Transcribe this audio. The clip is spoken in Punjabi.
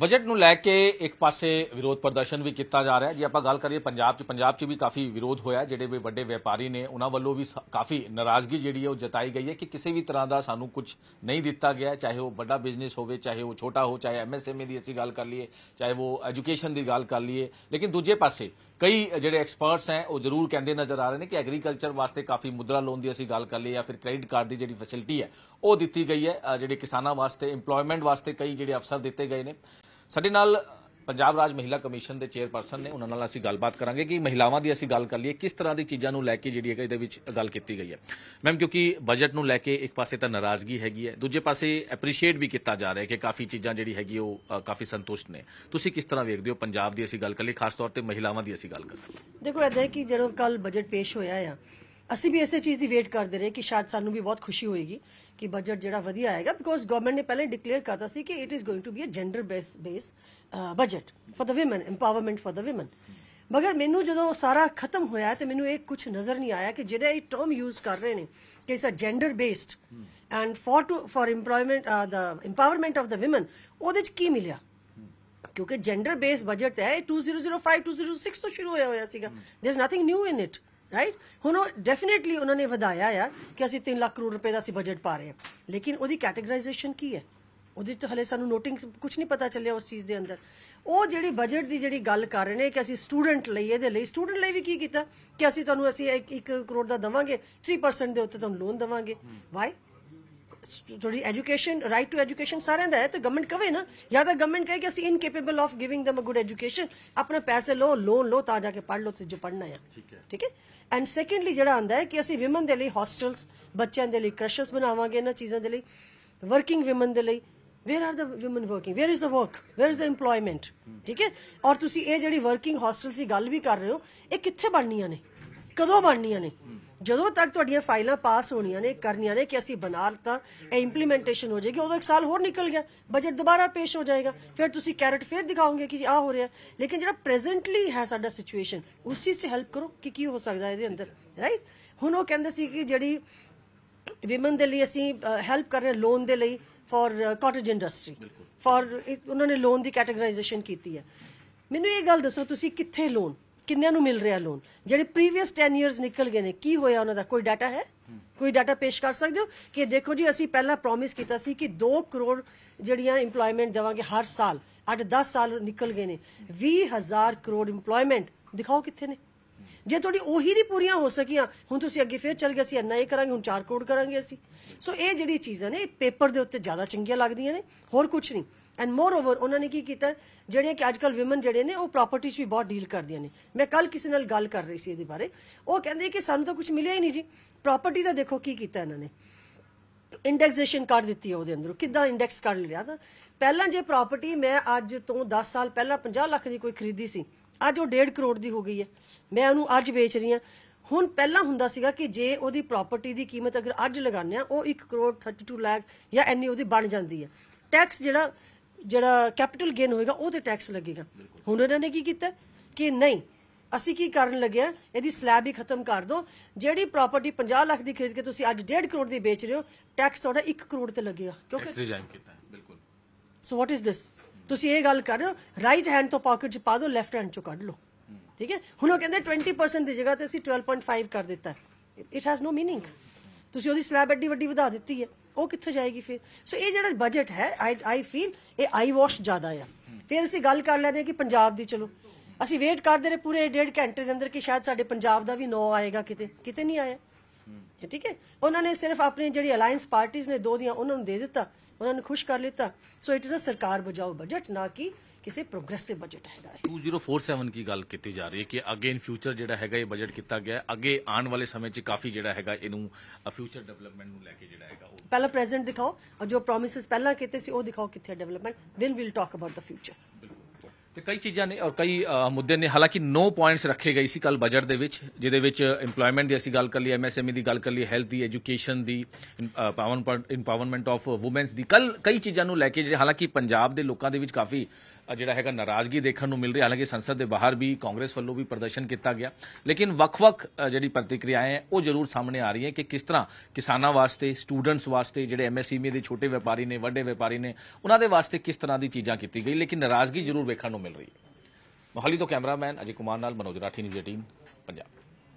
ਬਜਟ ਨੂੰ ਲੈ ਕੇ ਇੱਕ ਪਾਸੇ ਵਿਰੋਧ ਪ੍ਰਦਰਸ਼ਨ ਵੀ ਕੀਤਾ ਜਾ ਰਿਹਾ ਜੇ ਆਪਾਂ ਗੱਲ ਕਰੀਏ ਪੰਜਾਬ 'ਚ ਪੰਜਾਬ 'ਚ ਵੀ ਕਾਫੀ ਵਿਰੋਧ ਹੋਇਆ ਜਿਹੜੇ ਵੀ ਵੱਡੇ ਵਪਾਰੀ ਨੇ ਉਹਨਾਂ ਵੱਲੋਂ ਵੀ ਕਾਫੀ ਨਾਰਾਜ਼ਗੀ ਜਿਹੜੀ ਹੈ ਉਹ ਜਤਾਈ ਗਈ ਹੈ ਕਿ ਕਿਸੇ ਵੀ ਤਰ੍ਹਾਂ ਦਾ ਸਾਨੂੰ ਕੁਝ ਨਹੀਂ ਦਿੱਤਾ ਗਿਆ ਚਾਹੇ ਉਹ ਵੱਡਾ ਬਿਜ਼ਨਸ ਹੋਵੇ ਚਾਹੇ ਉਹ ਛੋਟਾ ਹੋ ਚਾਹੇ ਐਮਐਸਐਮਈ e ਦੀ ਅਸੀਂ ਗੱਲ ਕਰ ਲਈਏ ਚਾਹੇ ਉਹ ਐਜੂਕੇਸ਼ਨ ਦੀ ਗੱਲ ਕਰ ਲਈਏ ਲੇਕਿਨ ਦੂਜੇ ਪਾਸੇ ਕਈ ਜਿਹੜੇ ਐਕਸਪਰਟਸ ਹੈ ਉਹ ਜ਼ਰੂਰ ਕਹਿੰਦੇ ਨਜ਼ਰ ਆ ਰਹੇ ਨੇ ਕਿ ਐਗਰੀਕਲਚਰ ਵਾਸਤੇ ਕਾਫੀ ਮੁਦਰਾ ਲੋਨ ਦੀ ਅਸੀਂ ਗੱਲ ਕਰ ਲਈ ਜਾਂ ਫਿਰ ਕ੍ਰੈਡਿਟ ਕਾਰਡ ਦੀ ਜਿਹੜੀ ਫੈਸਿਲਿਟੀ ਹੈ ਉਹ ਦਿੱਤੀ ਗਈ ਹੈ ਜਿਹੜੇ ਕਿਸਾਨਾਂ ਵਾਸਤੇ ਏਮਪਲੋਇਮੈਂਟ ਵਾਸਤੇ ਕਈ ਜਿਹੜੇ ਅਫਸਰ ਦਿੱਤੇ ਗਏ ਨੇ ਸਾਡੇ ਨਾਲ ਪੰਜਾਬ ਰਾਜ ਮਹਿਲਾ ਕਮਿਸ਼ਨ ਦੇ ਚੇਅਰਪਰਸਨ ਨੇ ਉਹਨਾਂ ਨਾਲ ਅਸੀਂ ਗੱਲਬਾਤ ਕਰਾਂਗੇ ਕਿ ਮਹਿਲਾਵਾਂ ਦੀ ਅਸੀਂ ਗੱਲ ਕਰ ਲਈਏ ਕਿਸ ਤਰ੍ਹਾਂ ਦੀ ਚੀਜ਼ਾਂ ਨੂੰ ਲੈ ਕੇ ਜਿਹੜੀ ਹੈ ਇਹਦੇ ਵਿੱਚ ਗੱਲ ਕੀਤੀ ਗਈ ਹੈ ਮੈਮ ਕਿਉਂਕਿ ਬਜਟ ਨੂੰ ਲੈ ਕੇ ਇੱਕ ਪਾਸੇ ਤਾਂ ਨਾਰਾਜ਼ਗੀ ਹੈਗੀ ਹੈ ਦੂਜੇ ਪਾਸੇ ਅਪਰੀਸ਼ੀਏਟ ਵੀ ਕੀਤਾ ਜਾ ਰਿਹਾ ਹੈ ਕਿ ਕਾਫੀ ਚੀਜ਼ਾਂ ਜਿਹੜੀ ਹੈਗੀ ਉਹ ਕਾਫੀ ਸੰਤੁਸ਼ਟ ਨੇ ਤੁਸੀਂ ਕਿਸ ਤਰ੍ਹਾਂ ਵੇਖਦੇ ਹੋ ਪੰਜਾਬ ਦੀ ਅਸੀਂ ਗੱਲ ਕਰ ਲਈ ਖਾਸ ਤੌਰ ਤੇ ਮਹਿਲਾਵਾਂ ਦੀ ਅਸੀਂ ਗੱਲ ਕਰ ਲਈ ਦੇਖੋ ਹੈ ਕਿ ਜਦੋਂ ਕੱਲ ਬਜਟ ਪੇਸ਼ ਹੋਇਆ ਆ ਅਸੀਂ ਵੀ ਇਸੇ ਚੀਜ਼ ਦੀ ਵੇਟ ਕਰਦੇ ਰਹੇ ਕਿ ਸ਼ਾਇਦ ਸਾਨੂੰ ਵੀ ਬਹੁਤ ਖੁਸ਼ੀ ਹੋਏਗੀ ਕਿ ਬਜਟ ਜਿਹੜਾ ਵਧੀਆ ਆਏਗਾ ਬਿਕੋਜ਼ ਗਵਰਨਮੈਂਟ ਨੇ ਪਹਿਲਾਂ ਡਿਕਲੇਅਰ ਕਰਤਾ ਸੀ ਕਿ it is going to be a gender base base budget for the women empowerment for the women ਮਗਰ ਮੈਨੂੰ ਜਦੋਂ ਸਾਰਾ ਖਤਮ ਹੋਇਆ ਤੇ ਮੈਨੂੰ ਇਹ ਕੁਝ ਨਜ਼ਰ ਨਹੀਂ ਆਇਆ ਕਿ ਜਿਹੜਾ ਇਹ ਟਰਮ ਯੂਜ਼ ਕਰ ਰਹੇ ਨੇ ਕਿ is a gender based and for to for employment the empowerment of the women ਉਹਦੇ ਚ ਕੀ ਮਿਲਿਆ ਕਿਉਂਕਿ ਜੈਂਡਰ ਬੇਸ ਬਜਟ ਹੈ 2005 2006 ਤੋਂ ਸ਼ੁਰੂ ਹੋਇਆ ਹੋਇਆ ਸੀਗਾ there is nothing new in it right ਹੁਣ ਉਹ ਡੈਫੀਨਿਟਲੀ ਉਹਨਾਂ ਨੇ ਵਧਾਇਆ ਆ ਕਿ ਅਸੀਂ 3 ਲੱਖ ਕਰੋੜ ਰੁਪਏ ਦਾ ਅਸੀਂ ਬਜਟ ਪਾ ਰਹੇ ਹਾਂ ਲੇਕਿਨ ਉਹਦੀ ਕੈਟਾਗਰਾਈਜੇਸ਼ਨ ਕੀ ਹੈ ਉਹਦੇ ਤੋਂ ਹਲੇ ਸਾਨੂੰ ਨੋਟਿੰਗ ਕੁਝ ਨਹੀਂ ਪਤਾ ਚੱਲਿਆ ਉਸ ਚੀਜ਼ ਦੇ ਅੰਦਰ ਉਹ ਜਿਹੜੀ ਬਜਟ ਦੀ ਜਿਹੜੀ ਗੱਲ ਕਰ ਰਹੇ ਨੇ ਕਿ ਅਸੀਂ ਸਟੂਡੈਂਟ ਲਈ ਇਹਦੇ ਲਈ ਸਟੂਡੈਂਟ ਲਈ ਵੀ ਕੀ ਕੀਤਾ ਕਿ ਅਸੀਂ ਤੁਹਾਨੂੰ ਅਸੀਂ 1 ਕਰੋੜ ਦਾ ਦਵਾਂਗੇ 3% ਦੇ ਉੱਤੇ ਤੁਹਾਨੂੰ ਲੋਨ ਦਵਾਂਗੇ ਵਾਈ ਥੋੜੀ ਐਜੂਕੇਸ਼ਨ ਰਾਈਟ ਟੂ ਐਜੂਕੇਸ਼ਨ ਸਾਰਿਆਂ ਦਾ ਹੈ ਤੇ ਗਵਰਨਮੈਂਟ ਕਵੇ ਨਾ ਜਾਂ ਤਾਂ ਗਵਰਨਮੈਂਟ ਕਹੇ ਕਿ ਅਸੀਂ incapable of giving them a good education ਆਪਣੇ ਪੈਸੇ ਲੋ ਲੋਨ ਲੋ ਤਾਂ ਜਾ ਕੇ ਪੜ੍ਹ ਲਓ ਤੇ ਜੋ ਪੜ੍ਹਨਾ ਹੈ ਠੀਕ ਹੈ ਐਂਡ ਸੈਕੰਡਲੀ ਜਿਹੜਾ ਆਂਦਾ ਹੈ ਕਿ ਅਸੀਂ ਔਮਨ ਦੇ ਲਈ ਹੌਸਟਲਸ ਬੱਚਿਆਂ ਦੇ ਲਈ ਕ੍ਰਸ਼ਸ ਬਣਾਵਾਂਗੇ ਇਹਨਾਂ ਚੀਜ਼ਾਂ ਦੇ ਲਈ ਵਰਕਿੰਗ ਔਮਨ ਦੇ ਲਈ where are the women working where is the work where is the employment ਠੀਕ ਹੈ ਔਰ ਤੁਸੀਂ ਇਹ ਜਿਹੜੀ ਵਰਕਿੰਗ ਹੌਸਟਲਸ ਦੀ ਗੱਲ ਵੀ ਕਰ ਰਹੇ ਹੋ ਇਹ ਕਿੱਥੇ ਬਣਨੀਆਂ ਨੇ ਕਦੋਂ ਬਣਨੀਆਂ ਨੇ ਜਦੋਂ ਤੱਕ ਤੁਹਾਡੀਆਂ ਫਾਈਲਾਂ ਪਾਸ ਹੋਣੀਆਂ ਨੇ ਕਰਨੀਆਂ ਨੇ ਕਿ ਅਸੀਂ ਬਣਾ ਲਤਾ ਇਹ ਇੰਪਲੀਮੈਂਟੇਸ਼ਨ ਹੋ ਜਾਏਗੀ ਉਦੋਂ ਇੱਕ ਸਾਲ ਹੋਰ ਨਿਕਲ ਗਿਆ ਬਜਟ ਦੁਬਾਰਾ ਪੇਸ਼ ਹੋ ਜਾਏਗਾ ਫਿਰ ਤੁਸੀਂ ਕੈਰਟ ਫੇਰ ਦਿਖਾਓਗੇ ਕਿ ਆ ਹੋ ਰਿਹਾ ਲੇਕਿਨ ਜਿਹੜਾ ਪ੍ਰੈਜ਼ੈਂਟਲੀ ਹੈ ਸਾਡਾ ਸਿਚੁਏਸ਼ਨ ਉਸ 'ਚ ਹੈਲਪ ਕਰੋ ਕਿ ਕੀ ਹੋ ਸਕਦਾ ਇਹਦੇ ਅੰਦਰ ਰਾਈਟ ਹੁਣ ਉਹ ਕਹਿੰਦੇ ਸੀ ਕਿ ਜਿਹੜੀ ਵਿਮਨ ਦੇ ਲਈ ਅਸੀਂ ਹੈਲਪ ਕਰ ਰਹੇ ਲੋਨ ਦੇ ਲਈ ਫॉर ਕਾਟੇਜ ਇੰਡਸਟਰੀ ਫॉर ਉਹਨਾਂ ਨੇ ਲੋਨ ਦੀ ਕੈਟਾਗਰਾਈਜੇਸ਼ਨ ਕੀਤੀ ਹੈ ਮੈਨੂੰ ਇਹ ਗੱਲ ਦੱਸੋ ਤੁਸੀਂ ਕਿੱਥੇ ਲੋਨ ਕਿੰਨਿਆਂ ਨੂੰ ਮਿਲ ਰਿਹਾ ਲੋਨ ਜਿਹੜੇ ਪ੍ਰੀਵੀਅਸ 10 ਇਅਰਸ ਨਿਕਲ ਗਏ ਨੇ ਕੀ ਹੋਇਆ ਉਹਨਾਂ ਦਾ ਕੋਈ ਡਾਟਾ ਹੈ ਕੋਈ ਡਾਟਾ ਪੇਸ਼ ਕਰ ਸਕਦੇ ਹੋ ਕਿ ਦੇਖੋ ਜੀ ਅਸੀਂ ਪਹਿਲਾਂ ਪ੍ਰੋਮਿਸ ਕੀਤਾ ਸੀ ਕਿ 2 ਕਰੋੜ ਜਿਹੜੀਆਂ এমਪਲੋਇਮੈਂਟ ਦੇਵਾਂਗੇ ਹਰ ਸਾਲ 8-10 ਸਾਲ ਨਿਕਲ ਗਏ ਨੇ 20000 ਕਰੋੜ এমਪਲੋਇਮੈਂਟ ਦਿਖਾਓ ਕਿੱਥੇ ਨੇ ਜੇ ਤੁਹਾਡੀ ਉਹੀ ਨਹੀਂ ਪੂਰੀਆਂ ਹੋ ਸਕੀਆਂ ਹੁਣ ਤੁਸੀਂ ਅੱਗੇ ਫੇਰ ਚੱਲ ਗਏ ਅਸੀਂ ਐਨਾ ਹੀ ਕਰਾਂਗੇ ਹੁਣ 4 ਕਰੋੜ ਕਰਾਂਗੇ ਅਸੀਂ ਸੋ ਇਹ ਜਿਹੜੀ ਚੀਜ਼ਾਂ ਨੇ ਪੇਪਰ ਦੇ ਉੱਤੇ ਜ਼ਿਆਦਾ ਚੰਗੀਆਂ ਲੱਗਦੀਆਂ ਨੇ ਹੋਰ ਕੁਝ ਨਹੀਂ ਐਂਡ ਮੋਰ ਓਵਰ ਉਹਨਾਂ ਨੇ ਕੀ ਕੀਤਾ ਜਿਹੜੀਆਂ ਕਿ ਅੱਜਕੱਲ ਔਮਨ ਜਿਹੜੇ ਨੇ ਉਹ ਪ੍ਰਾਪਰਟੀ 'ਚ ਵੀ ਬਹੁਤ ਡੀਲ ਕਰਦੀਆਂ ਨੇ ਮੈਂ ਕੱਲ ਕਿਸੇ ਨਾਲ ਗੱਲ ਕਰ ਰਹੀ ਸੀ ਇਹਦੇ ਬਾਰੇ ਉਹ ਕਹਿੰਦੇ ਕਿ ਸਾਨੂੰ ਤਾਂ ਕੁਝ ਮਿਲਿਆ ਹੀ ਨਹੀਂ ਜੀ ਪ੍ਰਾਪਰਟੀ ਦਾ ਦੇਖੋ ਕੀ ਕੀਤਾ ਇਹਨਾਂ ਨੇ ਇੰਡੈਕਸੇਸ਼ਨ ਕਰ ਦਿੱਤੀ ਉਹਦੇ ਅੰਦਰ ਕਿੱਦਾਂ ਇੰਡੈਕਸ ਕਰ ਲਿਆ ਤਾਂ ਪਹਿਲਾਂ ਜੇ ਪ੍ਰਾਪਰਟੀ ਮੈਂ ਅੱਜ ਤੋਂ 10 ਸਾਲ ਪਹਿਲਾਂ 50 ਲੱਖ ਦੀ ਕੋਈ ਖਰੀਦੀ ਸੀ ਅੱਜ ਉਹ 1.5 ਕਰੋੜ ਦੀ ਹੋ ਗਈ ਹੈ ਮੈਂ ਉਹਨੂੰ ਅੱਜ ਵੇਚ ਰਹੀ ਹਾਂ ਹੁਣ ਪਹਿਲਾਂ ਹੁੰਦਾ ਸੀਗਾ ਕਿ ਜੇ ਉਹਦੀ ਪ੍ਰਾਪਰਟੀ ਦੀ ਕੀਮਤ ਅਗਰ ਅੱਜ ਲਗਾਉਂਦੇ ਆ ਉਹ 1 ਕਰੋੜ 32 ਲੱਖ ਜਾਂ ਐਨੀ ਉਹਦੀ ਬਣ ਜਾਂਦੀ ਹੈ ਟੈਕਸ ਜਿਹੜਾ ਜਿਹੜਾ ਕੈਪੀਟਲ ਗੇਨ ਹੋਏਗਾ ਉਹਦੇ ਟੈਕਸ ਲੱਗੇਗਾ ਹੁਣ ਇਹਨਾਂ ਨੇ ਕੀ ਕੀਤਾ ਕਿ ਨਹੀਂ ਅਸੀਂ ਕੀ ਕਰਨ ਲੱਗਿਆ ਇਹਦੀ ਸਲੈਬ ਹੀ ਖਤਮ ਕਰ ਦੋ ਜਿਹੜੀ ਪ੍ਰਾਪਰਟੀ 50 ਲੱਖ ਦੀ ਖਰੀਦ ਕੇ ਤੁਸੀਂ ਅੱਜ 1.5 ਕਰੋੜ ਦੀ ਵੇਚ ਰਹੇ ਹੋ ਟੈਕਸ ਤੁਹਾਡਾ 1 ਕਰੋੜ ਤੇ ਲੱਗੇਗਾ ਕਿਉਂਕਿ ਕੀਤਾ ਬਿਲਕੁਲ ਸੋ ਵਾਟ ਇਜ਼ ਦਿਸ ਤੁਸੀਂ ਇਹ ਗੱਲ ਕਰ ਰਹੇ ਹੋ ਰਾਈਟ ਹੈਂਡ ਤੋਂ ਪਾਕਟ 'ਚ ਪਾ ਦਿਓ ਲੈਫਟ ਹੈਂਡ 'ਚੋਂ ਕੱਢ ਲਓ ਠੀਕ ਹੈ ਹੁਣ ਉਹ ਕਹਿੰਦੇ 20% ਦੀ ਜਗ੍ਹਾ ਤੇ ਅਸੀਂ 12.5 ਕਰ ਦਿੱਤਾ ਇਟ ਹੈਜ਼ ਨੋ ਮੀਨਿੰਗ ਤੁਸੀਂ ਉਹਦੀ ਸਲੈਬ ਐਡੀ ਵੱਡੀ ਵਧਾ ਦਿੱਤੀ ਹੈ ਉਹ ਕਿੱਥੇ ਜਾਏਗੀ ਫਿਰ ਸੋ ਇਹ ਜਿਹੜਾ ਬਜਟ ਹੈ ਆਈ ਆਈ ਫੀਲ ਇਹ ਆਈ ਵਾਸ਼ ਜ਼ਿਆਦਾ ਆ ਫਿਰ ਅਸੀਂ ਗੱਲ ਕਰ ਲੈਂਦੇ ਕਿ ਪੰਜਾਬ ਦੀ ਚਲੋ ਅਸੀਂ ਵੇਟ ਕਰਦੇ ਰਹੇ ਪੂਰੇ ਡੇਢ ਘੰਟੇ ਦੇ ਅੰਦਰ ਕਿ ਸ਼ਾਇਦ ਸਾਡੇ ਪੰਜਾਬ ਦਾ ਵੀ ਨੋ ਆਏਗਾ ਕਿਤੇ ਕਿਤੇ ਨਹੀਂ ਆਇਆ ਠੀਕ ਹੈ ਉਹਨਾਂ ਨੇ ਸਿਰਫ ਆਪਣੀ ਜਿਹੜੀ ਅਲਾਈਅੰਸ ਪਾਰਟੀਆਂ ਨੇ ਦੋ ਦੀਆਂ ਉਹਨਾਂ ਨੂੰ ਦੇ ਦਿੱਤਾ ਉਹਨਾਂ ਨੂੰ ਖੁਸ਼ ਕਰ ਲਿੱਤਾ ਸੋ ਇਟ ਇਜ਼ ਅ ਸਰਕਾਰ ਬਜਾਓ ਬਜਟ ਨਾ ਕਿ ਕਿਸੇ ਪ੍ਰੋਗਰੈਸਿਵ ਬਜਟ ਹੈਗਾ 2047 ਕੀ ਗੱਲ ਕੀਤੀ ਜਾ ਰਹੀ ਹੈ ਕਿ ਅਗੇਨ ਫਿਊਚਰ ਜਿਹੜਾ ਹੈਗਾ ਇਹ ਬਜਟ ਕੀਤਾ ਗਿਆ ਅੱਗੇ ਆਉਣ ਵਾਲੇ ਸਮੇਂ 'ਚ ਕਾਫੀ ਜਿਹੜਾ ਹੈਗਾ ਇਹਨੂੰ ਫਿਊਚਰ ਡਿਵੈਲਪਮੈਂਟ ਨੂੰ ਲੈ ਕੇ ਜਿਹੜਾ ਹੈਗਾ ਉਹ ਪਹਿਲਾਂ ਪ੍ਰੈਜ਼ੈਂਟ ਦਿਖਾਓ ਔਰ ਜੋ ਪ੍ਰੋਮਿਸਸ ਪਹਿਲਾਂ ਕੀਤੇ ਸੀ ਉਹ ਦਿਖਾਓ ਕਿੱਥੇ development then we'll talk about the future ਤੇ ਕਈ ਚੀਜ਼ਾਂ ਨੇ ਔਰ ਕਈ ਮੁੱਦੇ ਨੇ ਹਾਲਾਂਕਿ 9 ਪੁਆਇੰਟਸ ਰੱਖੇ ਗਏ ਸੀ ਕੱਲ ਬਜਟ ਦੇ ਵਿੱਚ ਜਿਹਦੇ ਵਿੱਚ এমਪਲੋਇਮੈਂਟ ਦੀ ਅਸੀਂ ਗੱਲ ਕਰ ਲਈ ਐਮਐਸਐਮਈ e ਦੀ ਗੱਲ ਕਰ ਲਈ ਹੈਲਥ ਦੀ ਐਜੂਕੇਸ਼ਨ ਦੀ ਪਾਵਨ ਇੰਪਾਵਰਮੈਂਟ ਆਫ ਔਮਨਸ ਦੀ ਕੱਲ ਕਈ ਚੀਜ਼ਾਂ ਨੂੰ ਲੈ ਕੇ ਜਿਹੜੇ ਹਾਲਾਂਕਿ ਪੰਜਾਬ ਦੇ ਲੋਕਾਂ ਦੇ ਵਿੱਚ ਕਾਫੀ ਜਿਹੜਾ ਹੈਗਾ ਨਾਰਾਜ਼ਗੀ ਦੇਖਣ ਨੂੰ ਮਿਲ ਰਹੀ ਹਾਲਾਂਕਿ ਸੰਸਦ ਦੇ ਬਾਹਰ ਵੀ ਕਾਂਗਰਸ ਵੱਲੋਂ ਵੀ ਪ੍ਰਦਰਸ਼ਨ ਕੀਤਾ ਗਿਆ ਲੇਕਿਨ ਵੱਖ-ਵੱਖ ਜਿਹੜੀ ਪ੍ਰਤੀਕਿਰਿਆਵਾਂ ਹੈ ਉਹ ਜ਼ਰੂਰ ਸਾਹਮਣੇ ਆ ਰਹੀ ਹੈ ਕਿ ਕਿਸ ਤਰ੍ਹਾਂ ਕਿਸਾਨਾਂ ਵਾਸਤੇ ਸਟੂਡੈਂਟਸ ਵਾਸਤੇ ਜਿਹੜੇ ਐਮਐਸਐਮਈ ਦੇ ਛੋਟੇ ਵਪਾਰੀ ਨੇ ਵੱਡੇ ਵਪਾਰੀ ਨੇ ਉਹਨਾਂ ਦੇ ਵਾਸਤੇ ਕਿਸ ਤਰ੍ਹਾਂ ਦੀ ਚੀਜ਼ਾਂ ਕੀਤੀ ਗਈ ਲੇਕਿਨ ਨਾਰਾਜ਼ਗੀ ਜ਼ਰੂਰ ਵੇਖਣ ਨੂੰ ਮਿਲ ਰਹੀ ਹੈ ਮੋਹਲੀ ਤੋਂ ਕੈਮਰਾਮੈਨ ਅਜੇ ਕੁਮਾਰ ਨਾਲ ਮਨੋਜ ਰਾਠੀ ਨਿਊਜ਼ ਟੀਮ ਪੰਜਾਬ